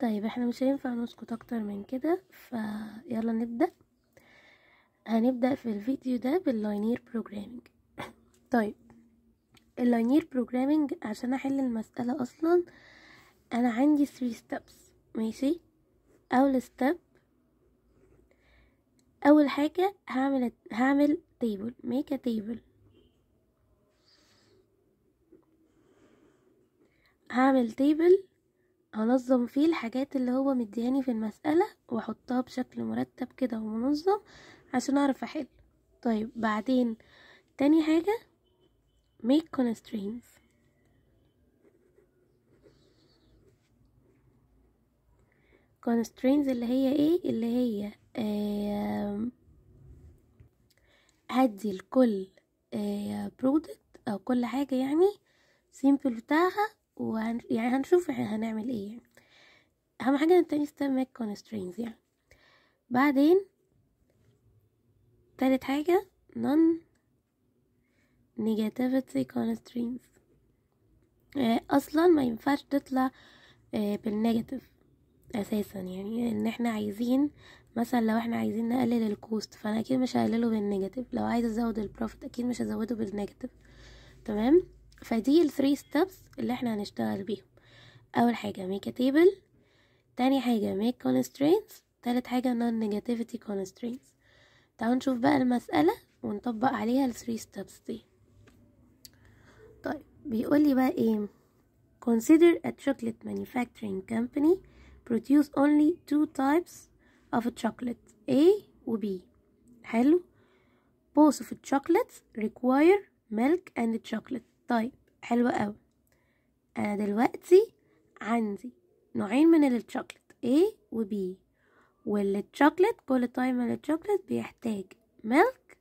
طيب احنا مش هينفع نسكت اكتر من كده فيلا نبدأ هنبدأ في الفيديو ده باللاينير بروجرامينج طيب اللاينير بروجرامينج عشان احل المسألة اصلا انا عندي 3 ستابس ماشي اول ستاب اول حاجة هعمل هعمل تيبل ميك ا تيبل هعمل تيبل هنظم فيه الحاجات اللي هو مدياني في المسألة واحطها بشكل مرتب كده ومنظم عشان اعرف احل طيب بعدين تاني حاجة make constraints constraints اللي هي ايه اللي هي آه هدي لكل آه product او كل حاجة يعني سيمبل بتاعها وهن... يعني هنشوف احنا هنعمل ايه يعني اهم حاجه انت نستمك constraints يعني بعدين تالت حاجه non negativity constraints يعني اصلا ما ينفعش تطلع آه، بالنيجاتيف اساسا يعني ان احنا عايزين مثلا لو احنا عايزين نقلل الكوست فانا اكيد مش هقلله بالنيجاتيف لو عايز ازود البروفيت اكيد مش هزوده بالنيجاتيف تمام فدي الثري ستبس اللي احنا هنشتغل بيهم اول حاجه make a table تاني حاجه make constraints تالت حاجه non negativity constraints تعالوا نشوف بقى المساله ونطبق عليها الثري ستبس دي طيب بيقول لي بقى ايه consider a chocolate manufacturing company produce only two types of a chocolate A و B حلو both of the chocolates require milk and chocolate طيب حلوة قوي انا دلوقتي عندي نوعين من الشوكليت A و B والشوكليت كل طايمة من الشوكليت بيحتاج ملك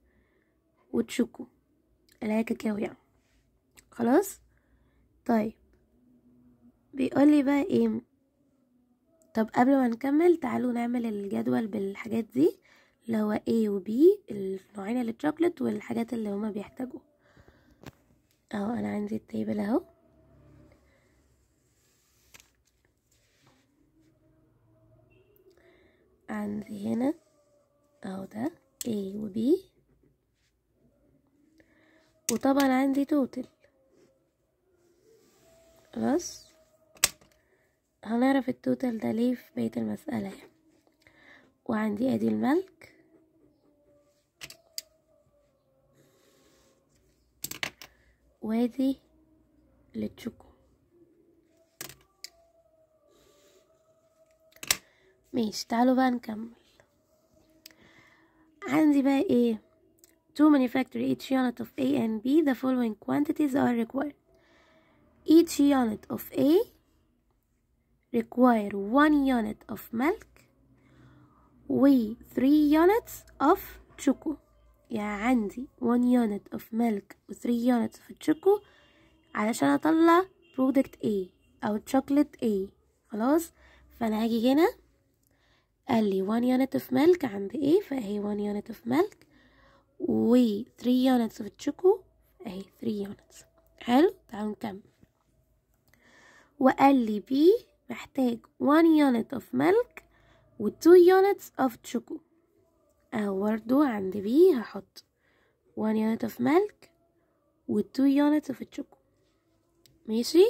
وتشوكو اللي هي كاكاو يعني خلاص طيب بيقول لي بقى ايه طب قبل ما نكمل تعالوا نعمل الجدول بالحاجات دي اللي هو A و B النوعين الشوكليت والحاجات اللي هما بيحتاجوها اهو انا عندي التيبل اهو عندي هنا اهو ده A و B وطبعا عندي توتل خلاص هنعرف التوتال ده ليه في بقية المسألة يعني وعندي ادي الملك وادي للتشوكو ماشي تعالوا بقى نكمل عندي بقى ايه to manufacture each unit of A and B the following quantities are required each unit of A require one unit of milk we three units of chocolate يا عندي ون يونت اوف ميلك و 3 يونت اوف تشوكو علشان اطلع برودكت اي او تشوكلت اي خلاص فانا هاجي هنا قال لي 1 يونت اوف ميلك عند اي فاهي ون يونت اوف ميلك و 3 يونت اوف تشوكو اهي ثري يونت حلو تعالوا نكمل وقال لي بي محتاج ون يونت اوف ميلك و 2 يونت اوف تشوكو برضو آه، عند بي هحط one unit of milk و two units of ماشي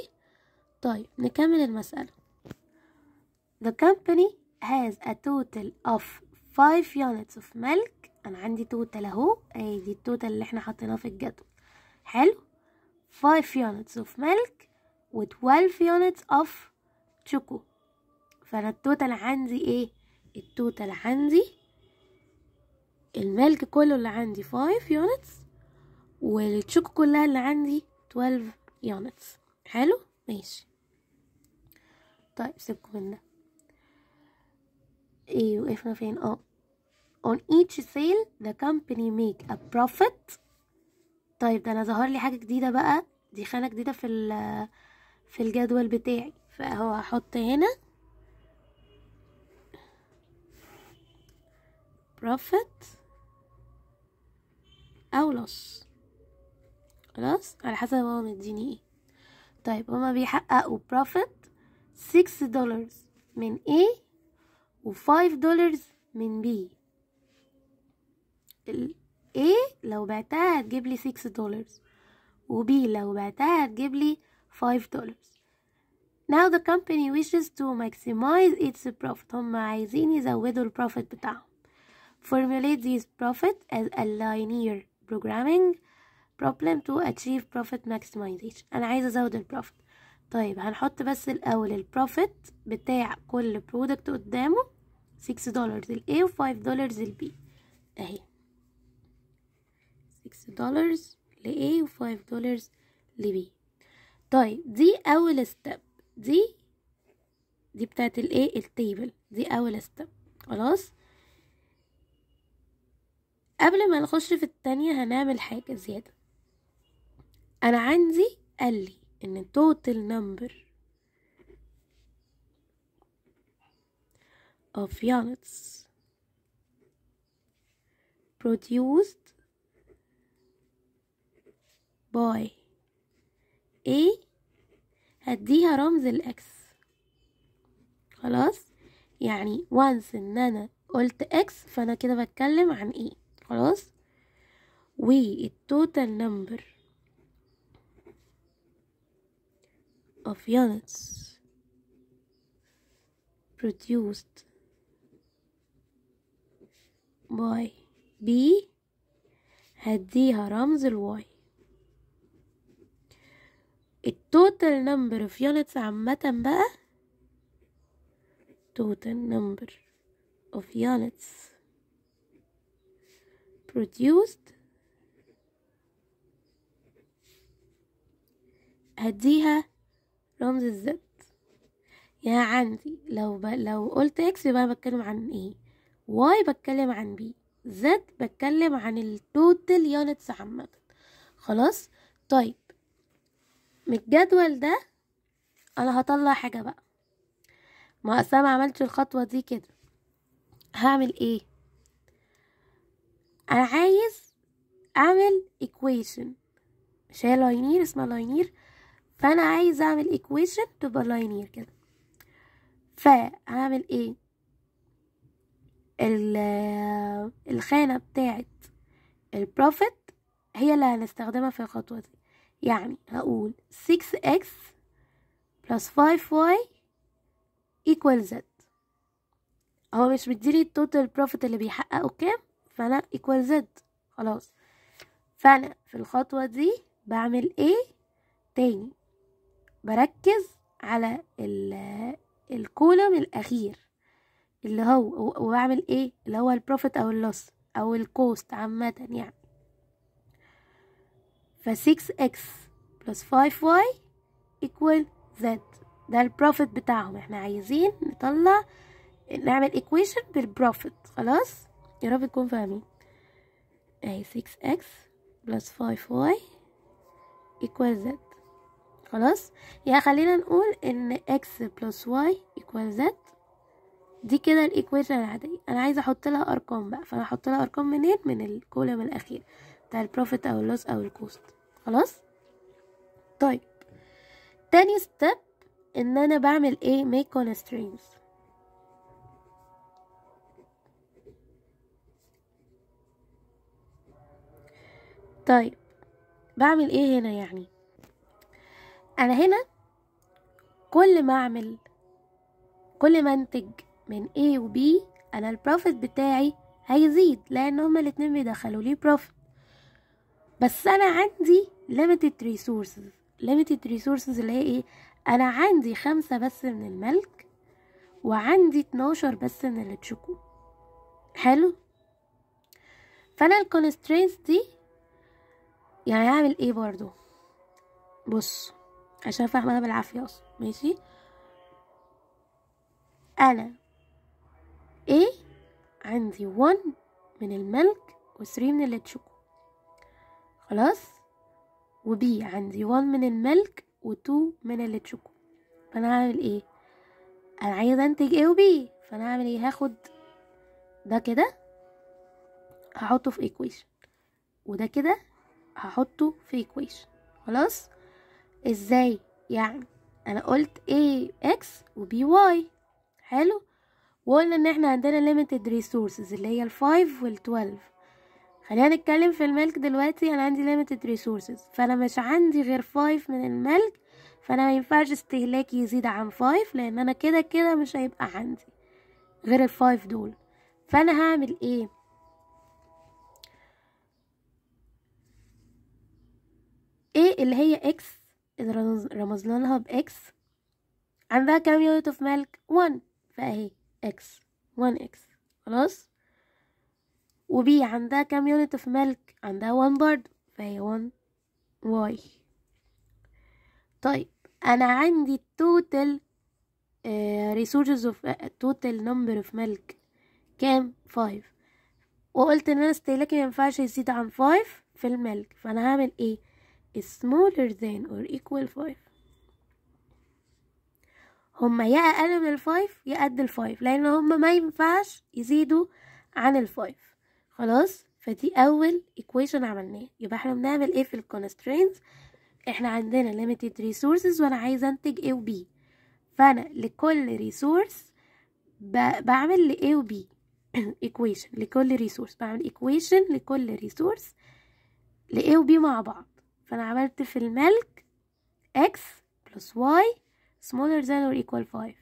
طيب نكمل المسألة the company has a total of five units of milk أنا عندي توتال أهو دي التوتال اللي احنا حطيناه في الجدول حلو five units of milk و 12 units of choco فأنا التوتال عندي إيه التوتال عندي الملك كله اللي عندي 5 يونتس والتشوكو كلها اللي عندي 12 يونتس حلو ماشي طيب سيبكم من ده ايه وقفنا فين اه on each sale the company make a profit طيب ده انا ظهر لي حاجه جديده بقى دي خانه جديده في في الجدول بتاعي فهو هحط هنا profit او لص خلاص على حسب هو مديني ايه طيب هما بيحققوا بروفيت 6 دولار من A و 5 دولار من B A لو بعتها هتجيب لي 6 دولار و B لو بعتها هتجيب لي 5 دولار Now the company wishes to maximize its profit هما عايزين يزودوا البروفيت بتاعهم Formulate these profit as a linear programming problem to achieve profit maximization انا عايزه ازود البروفيت طيب هنحط بس الاول البروفيت بتاع كل برودكت قدامه 6 دولار A و 5 دولار B اهي 6 دولار A و 5 دولار B طيب دي اول ستيب دي دي بتاعت الايه التيبل دي اول ستيب خلاص قبل ما نخش في التانية هنعمل حاجة زيادة أنا عندي قال لي إن total number of units produced by A هديها رمز الإكس خلاص يعني once إن أنا قلت إكس فأنا كده بتكلم عن إيه خلاص والتوتال نمبر of units produced by B هديها رمز الواي التوتال نمبر of units عامة بقى total number of units produced هديها رمز الزد يعني عندي لو ب... لو قلت اكس يبقى بتكلم عن ايه واي بتكلم عن بي زد بتكلم عن التوتال يونتس عامة خلاص طيب من الجدول ده انا هطلع حاجة بقى ما اصل ما عملتش الخطوة دي كده هعمل ايه انا عايز اعمل equation مش هي لاينير اسمها لاينير فانا عايز اعمل equation تبقى لاينير كده فهعمل ايه الخانة بتاعت البروفيت هي اللي هنستخدمها في الخطوة دي يعني هقول 6x plus 5y equals z هو مش مديني التوتال بروفيت اللي بيحققه كام فأنا ايكوال زد خلاص فأنا في الخطوة دي بعمل ايه تاني بركز على الكولم الأخير اللي هو وبعمل ايه اللي هو البروفيت او اللوس او الكوست عامة يعني ف 6 اكس بلس 5 واي ايكوال زد ده البروفيت بتاعهم احنا عايزين نطلع نعمل ايكويشن بالبروفيت خلاص يا رب تكون فاهمين اهي 6x بلس 5y equals z خلاص يا خلينا نقول ان x بلس y equals z دي كده الايكويشن العادية انا عايزة احط لها ارقام بقى فانا هحط لها ارقام منين من الكولم الاخير بتاع البروفيت او اللوس او الكوست خلاص طيب تاني ستيب ان انا بعمل ايه make constraints طيب بعمل ايه هنا يعني انا هنا كل ما اعمل كل ما انتج من A و B انا البروفيت بتاعي هيزيد لان هما الاتنين بيدخلوا لي بروفيت بس انا عندي limited resources limited resources اللي هي ايه انا عندي خمسة بس من الملك وعندي اتناشر بس من التشوكو حلو فانا الكونسترينز دي يعني هعمل ايه برضو بص عشان فاهمة انا بالعافية اصلا ماشي انا ايه عندي 1 من الملك و3 من اللتشوكو خلاص وبي عندي 1 من الملك و2 من اللتشوكو فانا هعمل ايه انا عايزه انتج ايه وبي فانا هعمل ايه هاخد ده كده هحطه في ايكويشن وده كده هحطه في equation خلاص ازاي يعني انا قلت a x و b y حلو وقلنا ان احنا عندنا limited resources اللي هي ال 5 وال 12 خلينا نتكلم في الملك دلوقتي انا عندي limited resources فانا مش عندي غير 5 من الملك فانا ما ينفعش استهلاكي يزيد عن 5 لان انا كده كده مش هيبقى عندي غير ال 5 دول فانا هعمل ايه A ايه اللي هي X اللي رمزنا لها ب X عندها كام يونت اوف ملك 1 فاهي X 1X خلاص وB عندها كام يونت اوف ملك عندها 1 برضه فهي 1 Y طيب انا عندي التوتال ريسورسز اوف توتال نمبر اوف ملك كام 5 وقلت ان انا استهلاكي ما ينفعش يزيد عن 5 في الملك فانا هعمل ايه is smaller than or equal 5 هما يا أقل من الفايف يا قد الفايف لأن هما ما ينفعش يزيدوا عن الفايف خلاص فدي أول equation عملناه يبقى احنا بنعمل ايه في ال constraints احنا عندنا limited resources وأنا عايزة أنتج A و B فأنا لكل resource بعمل ل A و B equation لكل resource بعمل equation لكل resource ل A و B مع بعض فأنا عملت في الملك x plus y smaller than or equal 5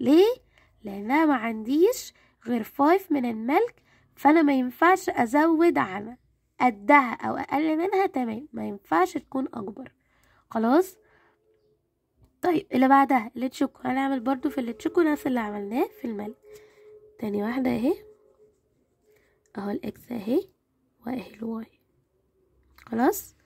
ليه؟ لأنها ما عنديش غير 5 من الملك فأنا ما ينفعش أزود على قدها أو أقل منها تمام ما ينفعش تكون أكبر خلاص؟ طيب اللي بعدها اللي تشكو هنعمل برضو في اللي تشكو نفس اللي عملناه في الملك تاني واحدة اهي اهو الاكس اهي واهي الواي خلاص